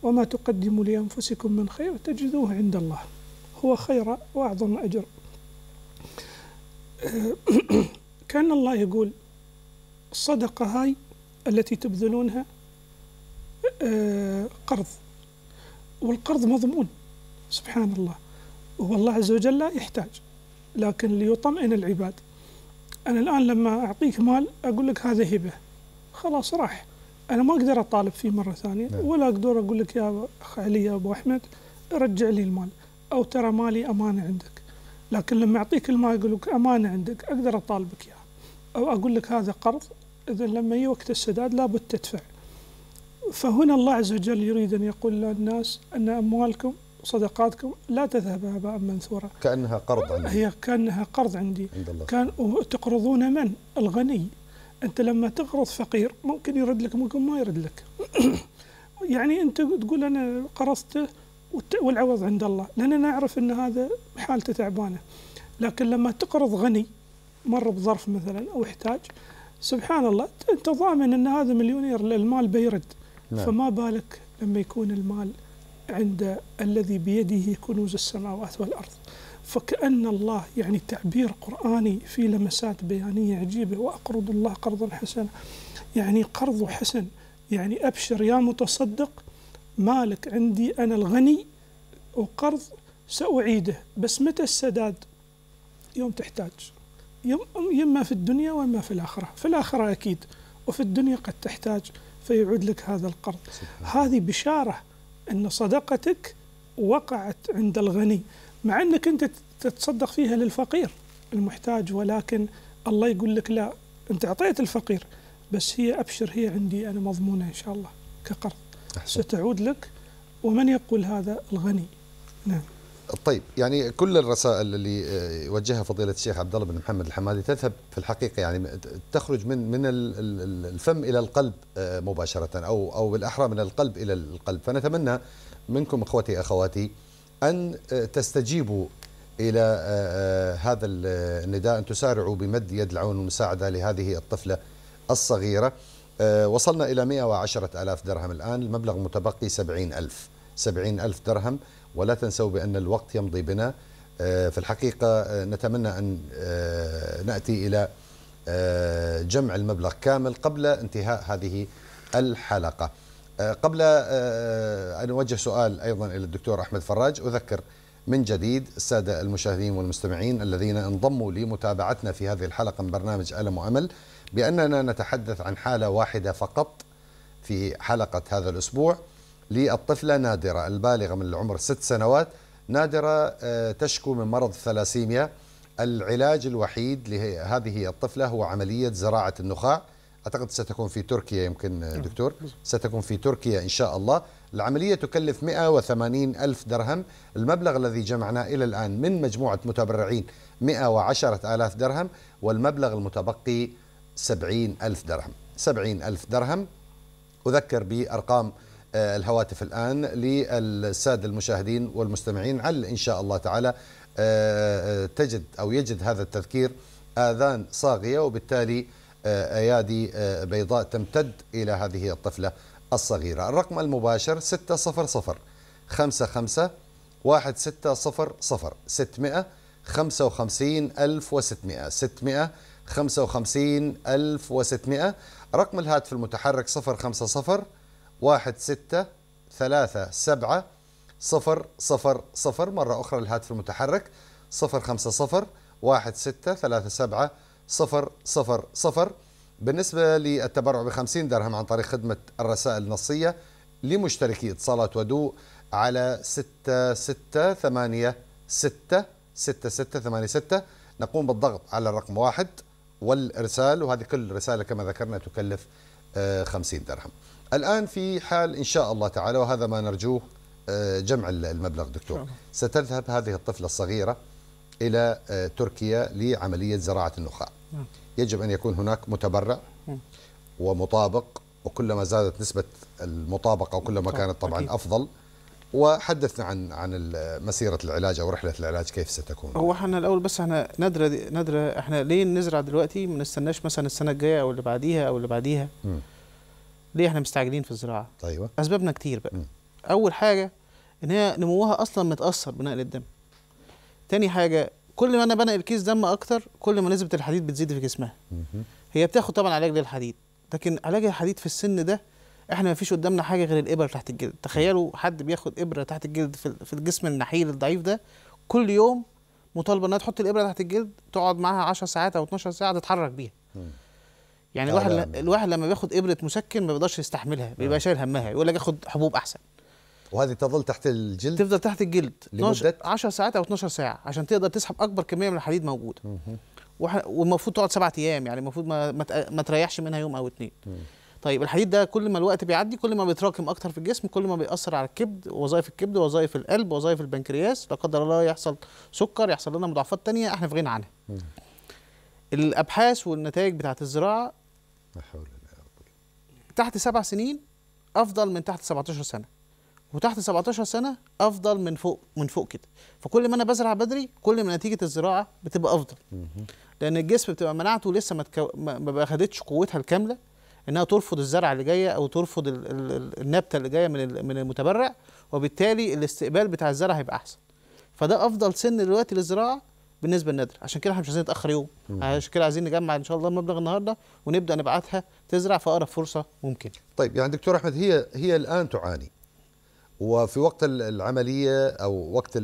وما تقدموا لأنفسكم من خير تجدوه عند الله هو خير وأعظم أجر <clears throat> كان الله يقول الصدقة هاي التي تبذلونها آه، قرض والقرض مضمون سبحان الله هو الله عز وجل لا يحتاج لكن ليطمئن العباد أنا الآن لما أعطيك مال أقول لك هذا هبة خلاص راح أنا ما أقدر أطالب فيه مرة ثانية نعم. ولا أقدر أقول لك يا أخ علي يا أبو أحمد رجع لي المال أو ترى مالي أمانة عندك لكن لما أعطيك المال أقول لك أمانة عندك أقدر أطالبك إياها أو أقول لك هذا قرض إذا لما يجي وقت السداد لابد تدفع فهنا الله عز وجل يريد أن يقول للناس أن أموالكم صدقاتكم لا تذهب هباء منثورا كأنها قرض عندي هي كأنها قرض عندي عند الله. كان تقرضون من الغني أنت لما تقرض فقير ممكن يرد لك ممكن ما يرد لك <clears throat> يعني أنت تقول أنا قرضته والعوض عند الله لأننا نعرف أن هذا حالته تعبانة لكن لما تقرض غني مر بظرف مثلا او احتاج سبحان الله انت ضامن ان هذا مليونير المال بيرد نعم. فما بالك لما يكون المال عند الذي بيده كنوز السماوات والارض فكأن الله يعني تعبير قرآني في لمسات بيانية عجيبة وأقرض الله قرضا حسنا يعني قرض حسن يعني أبشر يا متصدق مالك عندي أنا الغني وقرض سأعيده بس متى السداد يوم تحتاج يما في الدنيا وما في الآخرة في الآخرة أكيد وفي الدنيا قد تحتاج فيعود لك هذا القرض هذه بشارة أن صدقتك وقعت عند الغني مع أنك أنت تتصدق فيها للفقير المحتاج ولكن الله يقول لك لا أنت أعطيت الفقير بس هي أبشر هي عندي أنا مضمونة إن شاء الله كقرض أحسن. ستعود لك ومن يقول هذا الغني نعم طيب يعني كل الرسائل اللي آه، يوجهها فضيلة الشيخ عبد الله بن محمد الحمادي تذهب في الحقيقة يعني تخرج من من الفم إلى القلب آه، مباشرة أو أو بالأحرى من القلب إلى القلب فنتمنى منكم إخوتي أخواتي أن آه، تستجيبوا إلى هذا النداء أن تسارعوا بمد يد العون والمساعدة لهذه الطفلة الصغيرة وصلنا إلى 110 ألاف درهم الآن المبلغ متبقي 70 ألف 70 ألف درهم ولا تنسوا بأن الوقت يمضي بنا آه، في الحقيقة آه، نتمنى أن آه، نأتي إلى جمع المبلغ كامل قبل انتهاء هذه الحلقة قبل أن أوجه سؤال أيضا إلى الدكتور أحمد فراج أذكر من جديد السادة المشاهدين والمستمعين الذين انضموا لمتابعتنا في هذه الحلقة من برنامج ألم وأمل بأننا نتحدث عن حالة واحدة فقط في حلقة هذا الأسبوع للطفلة نادرة البالغة من العمر ست سنوات نادرة آه، تشكو من مرض الثلاسيميا العلاج الوحيد لهذه الطفلة هو عملية زراعة النخاع أعتقد ستكون في تركيا يمكن آه، نعم. دكتور ستكون في تركيا إن شاء الله العملية تكلف 180 ألف درهم المبلغ الذي جمعناه إلى الآن من مجموعة متبرعين 110 آلاف درهم والمبلغ المتبقي 70 ألف درهم 70 ألف درهم أذكر بأرقام آه، الهواتف الآن للسادة المشاهدين والمستمعين على إن شاء الله تعالى آه، آه، تجد أو يجد هذا التذكير آذان صاغية وبالتالي أيادي بيضاء تمتد إلى هذه الطفلة الصغيرة الرقم المباشر 600 55 1600 600 1600 600 1600 رقم الهاتف المتحرك 050 واحد ستة ثلاثة سبعة صفر صفر صفر مرة أخرى الهاتف المتحرك صفر خمسة صفر واحد ستة ثلاثة سبعة صفر صفر صفر بالنسبة للتبرع بخمسين درهم عن طريق خدمة الرسائل النصية لمشتركي اتصالات ودوء على ستة ستة ثمانية ستة ستة ستة ثمانية ستة نقوم بالضغط على الرقم واحد والإرسال وهذه كل رسالة كما ذكرنا تكلف آه، خمسين درهم الآن في حال إن شاء الله تعالى وهذا ما نرجوه آه، جمع المبلغ دكتور ستذهب هذه الطفلة الصغيرة إلى آه، تركيا لعملية زراعة النخاع نعم. يجب أن يكون هناك متبرع نعم. ومطابق وكلما زادت نسبة المطابقة وكلما كانت طبعا أفضل وحدثنا عن عن مسيره العلاج او رحله العلاج كيف ستكون؟ هو احنا الاول بس احنا ندره ندره احنا ليه نزرع دلوقتي ما نستناش مثلا السنه الجايه او اللي بعديها او اللي بعديها؟ م. ليه احنا مستعجلين في الزراعه ايوه اسبابنا كتير بقى م. اول حاجه ان هي نموها اصلا متاثر بنقل الدم تاني حاجه كل ما انا بنقل كيس دم اكتر كل ما نسبه الحديد بتزيد في جسمها هي بتاخد طبعا علاج للحديد لكن علاج الحديد في السن ده احنا ما فيش قدامنا حاجه غير الابره تحت الجلد تخيلوا حد بياخد ابره تحت الجلد في الجسم النحيل الضعيف ده كل يوم مطالبه انها تحط الابره تحت الجلد تقعد معاها 10 ساعات او 12 ساعه تتحرك بيها يعني الواحد الواحد لما بياخد ابره مسكن ما بيقدرش يستحملها نعم. بيبقى شايل همها يقول لك اخد حبوب احسن وهذه تظل تحت الجلد تفضل تحت الجلد لمده 10 ساعات او 12 ساعه عشان تقدر تسحب اكبر كميه من الحديد موجوده والمفروض تقعد سبعة ايام يعني المفروض ما ما تريحش منها يوم او اثنين طيب الحديد ده كل ما الوقت بيعدي كل ما بيتراكم اكتر في الجسم كل ما بيأثر على الكبد وظائف الكبد وظائف القلب وظائف البنكرياس لا قدر الله يحصل سكر يحصل لنا مضاعفات تانية احنا في غنى عنها الابحاث والنتائج بتاعت الزراعه لا حول ولا قوة تحت سبع سنين افضل من تحت 17 سنه وتحت 17 سنه افضل من فوق من فوق كده فكل ما انا بزرع بدري كل ما نتيجه الزراعه بتبقى افضل لان الجسم بتبقى مناعته لسه ما تكو... ما خدتش قوتها الكامله انها ترفض الزرعه اللي جايه او ترفض ال... ال... النبته اللي جايه من من المتبرع وبالتالي الاستقبال بتاع الزرع هيبقى احسن فده افضل سن دلوقتي للزراعه بالنسبه للنادر عشان كده احنا مش عايزين نتاخر يوم عشان كده عايزين نجمع ان شاء الله مبلغ النهارده ونبدا نبعتها تزرع في اقرب فرصه ممكن طيب يعني دكتور احمد هي هي الان تعاني وفي وقت العمليه او وقت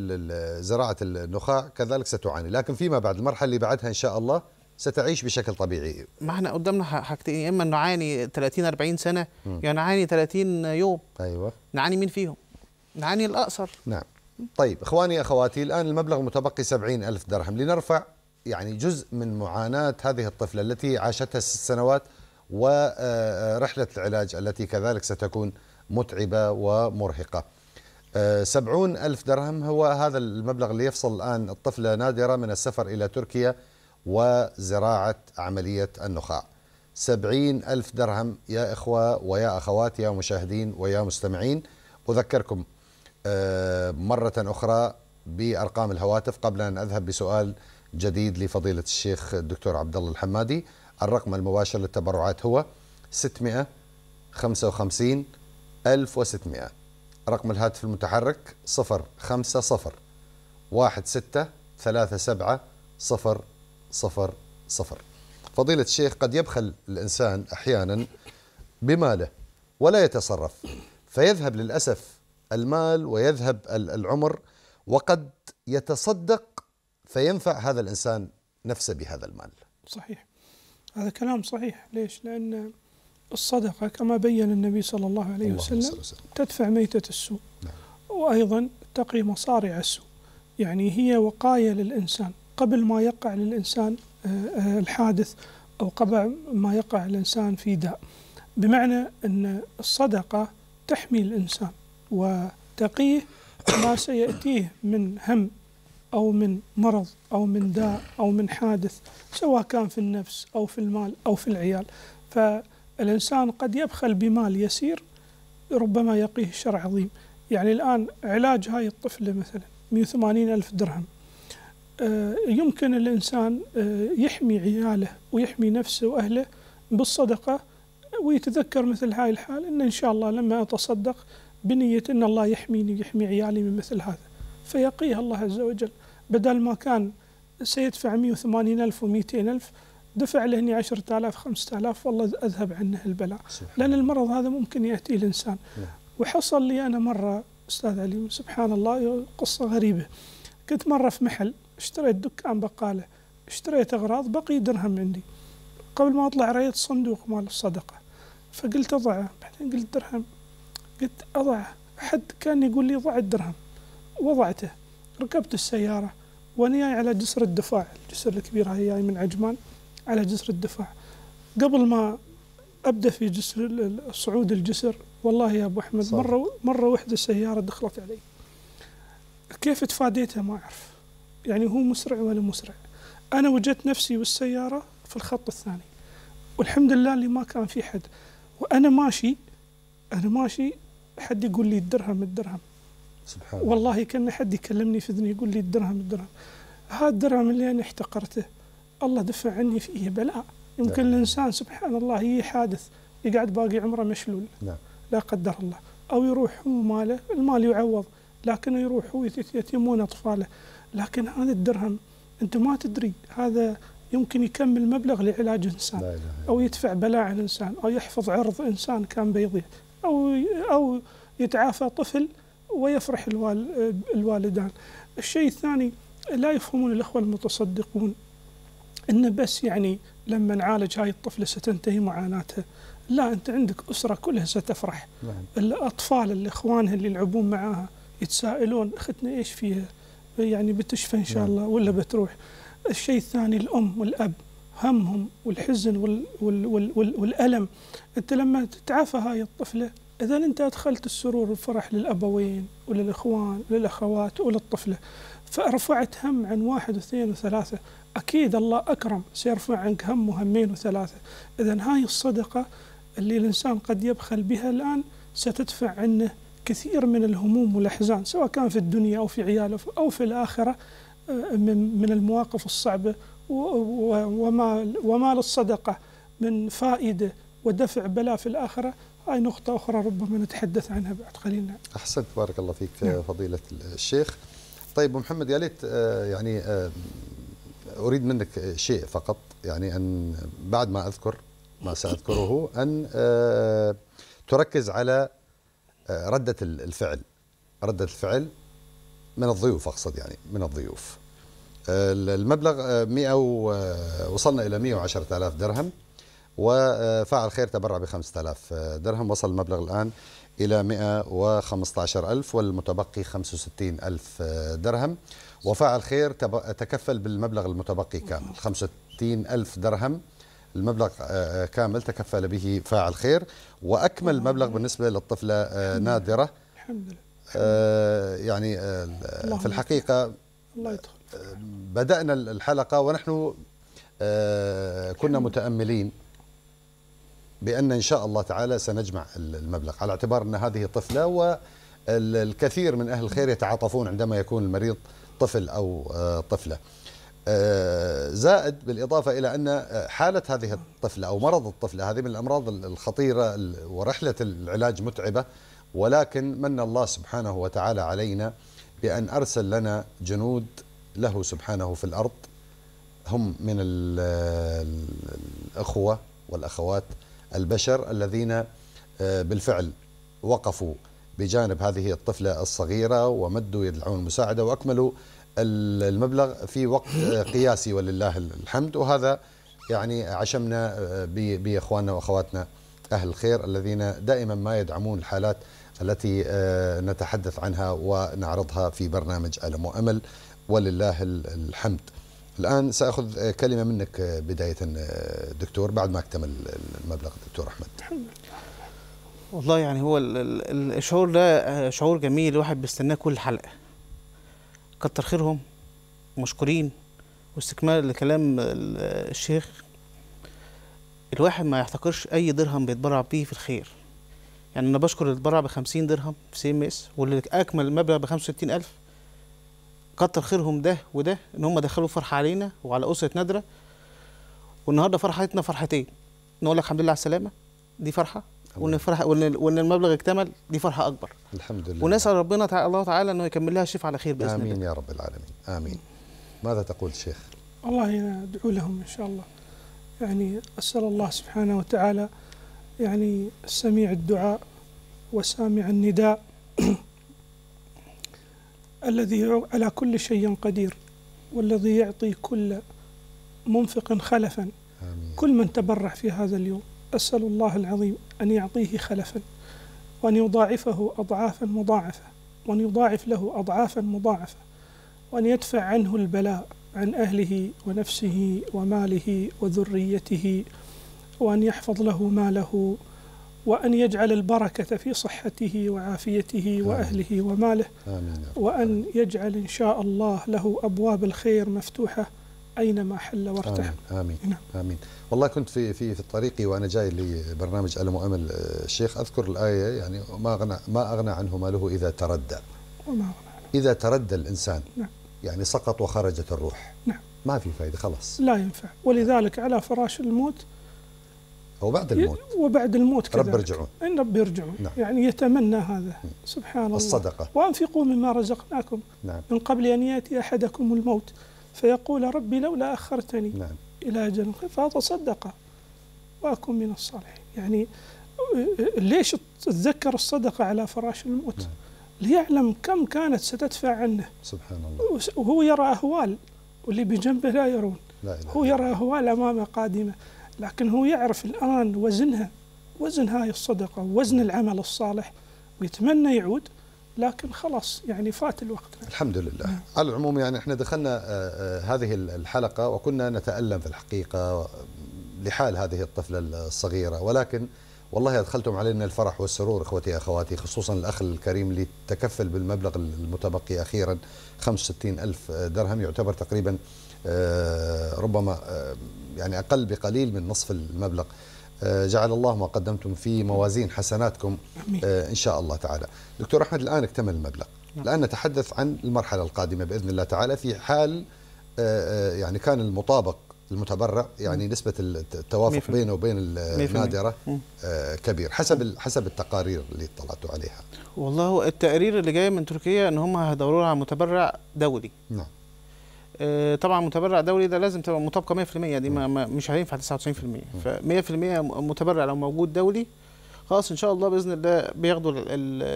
زراعه النخاع كذلك ستعاني لكن فيما بعد المرحله اللي بعدها ان شاء الله ستعيش بشكل طبيعي ما احنا قدامنا حاجتين يا اما نعاني 30 40 سنه يا يعني نعاني 30 يوم ايوه نعاني مين فيهم نعاني الاقصر نعم طيب إخواني أخواتي الآن المبلغ المتبقي 70 ألف درهم لنرفع يعني جزء من معاناة هذه الطفلة التي عاشتها ست سنوات ورحلة آه، آه، العلاج التي كذلك ستكون متعبة ومرهقة 70 آه، ألف درهم هو هذا المبلغ اللي يفصل الآن الطفلة نادرة من السفر إلى تركيا وزراعة عملية النخاع 70 ألف درهم يا إخوة ويا أخوات يا مشاهدين ويا مستمعين أذكركم آه، مرة أخرى بأرقام الهواتف قبل أن أذهب بسؤال جديد لفضيلة الشيخ الدكتور عبد الله الحمادي الرقم المباشر للتبرعات هو 655 1600 رقم الهاتف المتحرك 050 1637000 فضيلة الشيخ قد يبخل الإنسان أحيانا بماله ولا يتصرف فيذهب للأسف المال ويذهب العمر وقد يتصدق فينفع هذا الانسان نفسه بهذا المال. صحيح. هذا كلام صحيح، ليش؟ لان الصدقه كما بين النبي صلى الله عليه الله وسلم, وسلم تدفع ميته السوء. نعم. وايضا تقي مصارع السوء. يعني هي وقايه للانسان قبل ما يقع للانسان آه، آه، الحادث او قبل ما يقع الانسان في داء. بمعنى ان الصدقه تحمي الانسان وتقيه ما سيأتيه من هم أو من مرض أو من داء أو من حادث سواء كان في النفس أو في المال أو في العيال فالإنسان قد يبخل بمال يسير ربما يقيه شر عظيم يعني الآن علاج هاي الطفلة مثلا 180 ألف درهم آه، يمكن الإنسان آه، يحمي عياله ويحمي نفسه وأهله بالصدقة ويتذكر مثل هاي الحال أن إن شاء الله لما أتصدق بنية أن الله يحميني ويحمي عيالي من مثل هذا فيقيها الله عز وجل بدل ما كان سيدفع 180 ألف و200 ألف دفع له 10000 5000 والله اذهب عنه البلاء لان المرض هذا ممكن ياتي الانسان نعم. وحصل لي انا مره استاذ علي سبحان الله قصه غريبه كنت مره في محل اشتريت دكان بقاله اشتريت اغراض بقي درهم عندي قبل ما اطلع رأيت صندوق مال الصدقه فقلت اضعه بعدين قلت درهم قلت أضعه حد كان يقول لي ضع الدرهم وضعته ركبت السيارة وأنا جاي على جسر الدفاع الجسر الكبير هاي جاي من عجمان على جسر الدفاع قبل ما أبدأ في جسر صعود الجسر والله يا أبو أحمد صح. مرة مرة واحدة السيارة دخلت علي كيف تفاديتها ما أعرف يعني هو مسرع وأنا مسرع أنا وجدت نفسي والسيارة في الخط الثاني والحمد لله اللي ما كان في حد وأنا ماشي أنا ماشي حد يقول لي الدرهم الدرهم سبحان والله كان حد يكلمني في اذني يقول لي الدرهم الدرهم هذا الدرهم اللي انا احتقرته الله دفع عني فيه بلاء يمكن نعم. الانسان سبحان الله هي حادث يقعد باقي عمره مشلول نعم. لا قدر الله او يروح ماله المال يعوض لكن يروح يتيمون اطفاله لكن هذا الدرهم انت ما تدري هذا يمكن يكمل مبلغ لعلاج انسان لا او يدفع بلاء عن انسان او يحفظ عرض انسان كان بيضيع أو أو يتعافى طفل ويفرح الوالدان الشيء الثاني لا يفهمون الأخوة المتصدقون أن بس يعني لما نعالج هاي الطفلة ستنتهي معاناتها لا أنت عندك أسرة كلها ستفرح نعم. الأطفال اللي إخوانها اللي يلعبون معاها يتساءلون أختنا إيش فيها يعني بتشفى إن شاء نعم. الله ولا بتروح الشيء الثاني الأم والأب همهم والحزن وال وال وال وال والألم أنت لما تتعافى هاي الطفلة إذا أنت أدخلت السرور والفرح للأبوين وللإخوان وللأخوات وللطفلة فرفعت هم عن واحد واثنين وثلاثة أكيد الله أكرم سيرفع عنك هم وهمين وثلاثة إذا هاي الصدقة اللي الإنسان قد يبخل بها الآن ستدفع عنه كثير من الهموم والأحزان سواء كان في الدنيا أو في عياله أو في الآخرة آه، من المواقف الصعبة وما, وما للصدقة من فائدة ودفع بلاء في الآخرة هاي نقطة أخرى ربما نتحدث عنها بعد قليل نعم. أحسنت بارك الله فيك نعم. فضيلة الشيخ طيب محمد يا ليت آه، يعني آه، أريد منك شيء فقط يعني أن بعد ما أذكر ما سأذكره أن آه، تركز على ردة الفعل ردة الفعل من الضيوف أقصد يعني من الضيوف المبلغ 100 آه، آه، وصلنا الى 110000 درهم وفاعل خير تبرع ب 5000 آه، درهم وصل المبلغ الان الى 115000 والمتبقي 65000 درهم وفاعل خير تكفل بالمبلغ المتبقي كامل 65000 درهم المبلغ كامل تكفل به فاعل خير واكمل المبلغ بالنسبه للطفله نادره الحمد لله يعني في الحقيقه الله يدخل بدأنا الحلقة ونحن آه، كنا متأملين بأن إن شاء الله تعالى سنجمع المبلغ على اعتبار أن هذه طفلة والكثير من أهل الخير يتعاطفون عندما يكون المريض طفل أو آه، طفلة آه، زائد بالإضافة إلى أن حالة هذه الطفلة أو مرض الطفلة هذه من الأمراض الخطيرة ورحلة العلاج متعبة ولكن من الله سبحانه وتعالى علينا بأن أرسل لنا جنود له سبحانه في الأرض هم من الأخوة والأخوات البشر الذين آه، بالفعل وقفوا بجانب هذه الطفلة الصغيرة ومدوا يدعون المساعدة وأكملوا المبلغ في وقت آه، قياسي ولله الحمد وهذا يعني عشمنا آه، بإخواننا وأخواتنا أهل الخير الذين دائما ما يدعمون الحالات التي نتحدث عنها ونعرضها في برنامج ألم وأمل ولله الحمد الآن سأخذ آه، كلمة منك آه، بداية آه، دكتور بعد ما اكتمل المبلغ دكتور أحمد والله يعني هو الشعور ده شعور جميل الواحد بيستناه كل حلقة كتر خيرهم مشكورين واستكمال لكلام الشيخ الواحد ما يحتقرش أي درهم بيتبرع بيه في الخير يعني أنا بشكر اللي اتبرع ب 50 درهم في سي ام اس واللي أكمل المبلغ ب 65000 كتر خيرهم ده وده ان هم دخلوا فرحه علينا وعلى اسره نادره والنهارده فرحتنا فرحتين نقول لك الحمد لله على السلامه دي فرحه وان الفرحه وان وان المبلغ اكتمل دي فرحه اكبر الحمد لله ونسال ربنا تعالى الله تعالى انه يكمل لها الشفاء على خير باذن الله امين يا رب العالمين امين ماذا تقول شيخ والله يدعو ادعو لهم ان شاء الله يعني اسال الله سبحانه وتعالى يعني سميع الدعاء وسامع النداء <clears throat> الذي على كل شيء قدير والذي يعطي كل منفق خلفا آمين. كل من تبرع في هذا اليوم أسأل الله العظيم أن يعطيه خلفا وأن يضاعفه أضعافا مضاعفة وأن يضاعف له أضعافا مضاعفة وأن يدفع عنه البلاء عن أهله ونفسه وماله وذريته وأن يحفظ له ماله وأن يجعل البركة في صحته وعافيته وأهله وماله وأن يجعل إن شاء الله له أبواب الخير مفتوحة أينما حل وارتحل آمين آمين, نعم. آمين والله كنت في في في طريقي وأنا جاي لبرنامج ألم وأمل الشيخ آه، أذكر الآية يعني ما أغنى ما أغنى عنه ماله إذا تردى وما أغنى إذا تردى الإنسان نعم. يعني سقط وخرجت الروح نعم ما في فائدة خلاص لا ينفع ولذلك على فراش الموت أو بعد الموت وبعد الموت كذلك رب يرجعون إن رب يرجعون نعم. يعني يتمنى هذا نعم. سبحان الله الصدقة وأنفقوا مما رزقناكم نعم. من قبل أن يأتي أحدكم الموت فيقول ربي لولا أخرتني نعم. إلى أجل فأتصدق وأكون من الصالحين يعني ليش تتذكر الصدقة على فراش الموت نعم. ليعلم كم كانت ستدفع عنه سبحان الله وهو يرى أهوال واللي بجنبه لا يرون لا هو يرى أهوال امامه قادمه لكن هو يعرف الآن وزنها وزن هاي الصدقة وزن العمل الصالح ويتمنى يعود لكن خلاص يعني فات الوقت الحمد لله نعم. على العموم يعني احنا دخلنا آه، آه، هذه الحلقة وكنا نتألم في الحقيقة لحال هذه الطفلة الصغيرة ولكن والله أدخلتم علينا الفرح والسرور إخوتي أخواتي خصوصا الأخ الكريم اللي تكفل بالمبلغ المتبقي أخيرا 65 ألف درهم يعتبر تقريبا آه، ربما آه، يعني أقل بقليل من نصف المبلغ آه، جعل الله ما قدمتم في موازين حسناتكم إن شاء الله تعالى دكتور أحمد الآن اكتمل المبلغ نعم. الآن نتحدث عن المرحلة القادمة بإذن الله تعالى في حال يعني كان المطابق المتبرع يعني نسبة التوافق بينه وبين النادرة كبير حسب حسب التقارير اللي اطلعتوا عليها والله التقارير اللي جايه من تركيا ان هم هيدوروا على متبرع دولي نعم آه، طبعا متبرع دولي ده لازم تبقى مطابقه 100% دي ما مش هينفع 99% ف 100% متبرع لو موجود دولي خلاص ان شاء الله باذن الله بياخدوا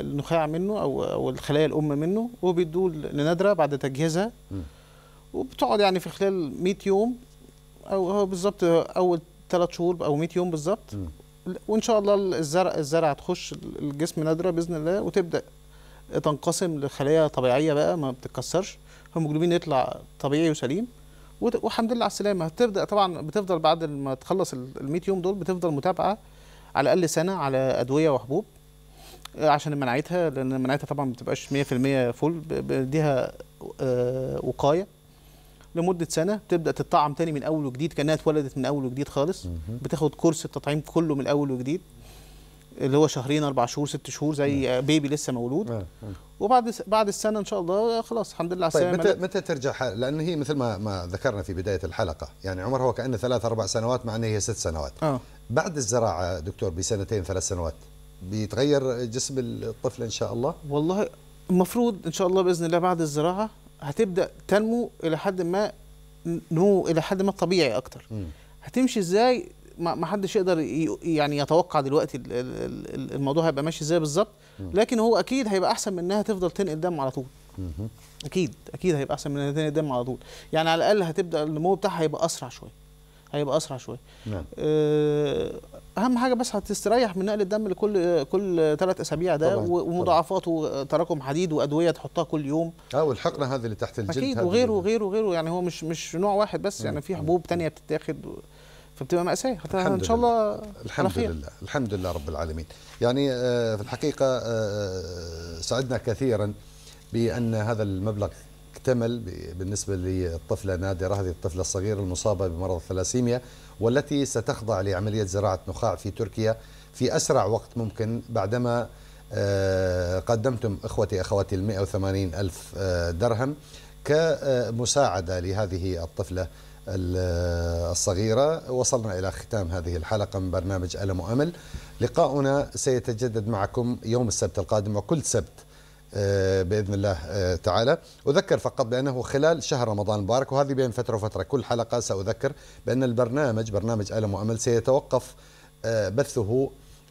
النخاع منه او او الخلايا الام منه وبيدوه لندره بعد تجهيزها وبتقعد يعني في خلال 100 يوم او هو بالظبط اول ثلاث شهور او 100 يوم بالظبط وان شاء الله الزرع الزرع تخش الجسم نادره باذن الله وتبدا تنقسم لخلايا طبيعيه بقى ما بتتكسرش هيموجلوبين يطلع طبيعي وسليم والحمد لله على السلامه هتبدا طبعا بتفضل بعد ما تخلص ال 100 يوم دول بتفضل متابعه على الاقل سنه على ادويه وحبوب آه، عشان مناعتها لان مناعتها طبعا ما بتبقاش 100% فول بديها وقايه لمده سنه بتبدا تتطعم تاني من اول وجديد كانها اتولدت من اول وجديد خالص بتاخد كورس التطعيم كله من اول وجديد اللي هو شهرين اربع شهور ست شهور زي بيبي لسه مولود آه، آه. وبعد بعد السنه ان شاء الله خلاص الحمد لله طيب متى متى ترجع لان هي مثل ما ما ذكرنا في بدايه الحلقه يعني عمرها وكانه ثلاث اربع سنوات مع انها هي ست سنوات آه. بعد الزراعه دكتور بسنتين ثلاث سنوات بيتغير جسم الطفل ان شاء الله والله المفروض ان شاء الله باذن الله بعد الزراعه هتبدا تنمو الى حد ما نمو الى حد ما طبيعي اكتر م. هتمشي ازاي ما حدش يقدر يعني يتوقع دلوقتي الموضوع هيبقى ماشي ازاي بالظبط لكن هو اكيد هيبقى احسن من انها تفضل تنقل دم على طول اكيد اكيد هيبقى احسن من انها تنقل دم على طول يعني على الاقل هتبدا النمو بتاعها هيبقى اسرع شويه هيبقى اسرع شويه نعم آه، اهم حاجه بس هتستريح من نقل الدم لكل كل ثلاث اسابيع ده طبعًا. ومضاعفات وتراكم حديد وادويه تحطها كل يوم اه والحقنه هذه اللي تحت الجلد اكيد وغيره وغيره وغيره يعني هو مش مش نوع واحد بس يعني في حبوب ثانيه بتتاخد فبتبقى مأساة ان شاء الله الحمد لله الحمد لله رب العالمين يعني آه، في الحقيقة آه، آه، سعدنا كثيرا بأن هذا المبلغ اكتمل بالنسبة للطفلة نادرة هذه الطفلة الصغيرة المصابة بمرض الثلاسيميا والتي ستخضع لعملية زراعة نخاع في تركيا في أسرع وقت ممكن بعدما قدمتم إخوتي أخواتي ال 180 ألف درهم كمساعدة لهذه الطفلة الصغيرة وصلنا إلى ختام هذه الحلقة من برنامج ألم وأمل لقاؤنا سيتجدد معكم يوم السبت القادم وكل سبت آه، باذن الله آه، تعالى اذكر فقط بانه خلال شهر رمضان المبارك وهذه بين فتره وفتره كل حلقه ساذكر بان البرنامج برنامج الم وامل سيتوقف آه، بثه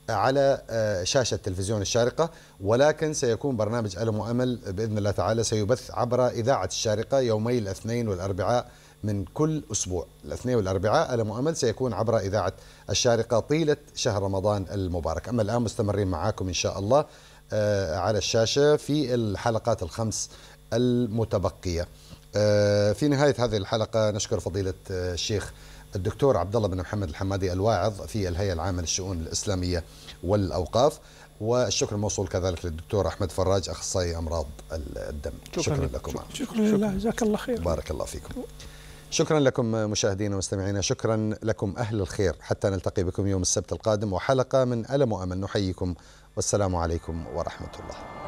على آه، شاشة تلفزيون الشارقة ولكن سيكون برنامج ألم وأمل بإذن الله تعالى سيبث عبر إذاعة الشارقة يومي الاثنين والأربعاء من كل أسبوع الاثنين والأربعاء ألم وأمل سيكون عبر إذاعة الشارقة طيلة شهر رمضان المبارك أما الآن مستمرين معاكم إن شاء الله آه، على الشاشة في الحلقات الخمس المتبقية آه، في نهاية هذه الحلقة نشكر فضيلة الشيخ الدكتور عبد الله بن محمد الحمادي الواعظ في الهيئه العامه للشؤون الاسلاميه والاوقاف والشكر موصول كذلك للدكتور احمد فراج اخصائي امراض الدم شكرا, شكرا لكم شكرا, شكرا لله جزاك الله خير بارك الله فيكم شكرا لكم مشاهدينا ومستمعينا شكرا لكم اهل الخير حتى نلتقي بكم يوم السبت القادم وحلقه من الم وامل نحييكم والسلام عليكم ورحمه الله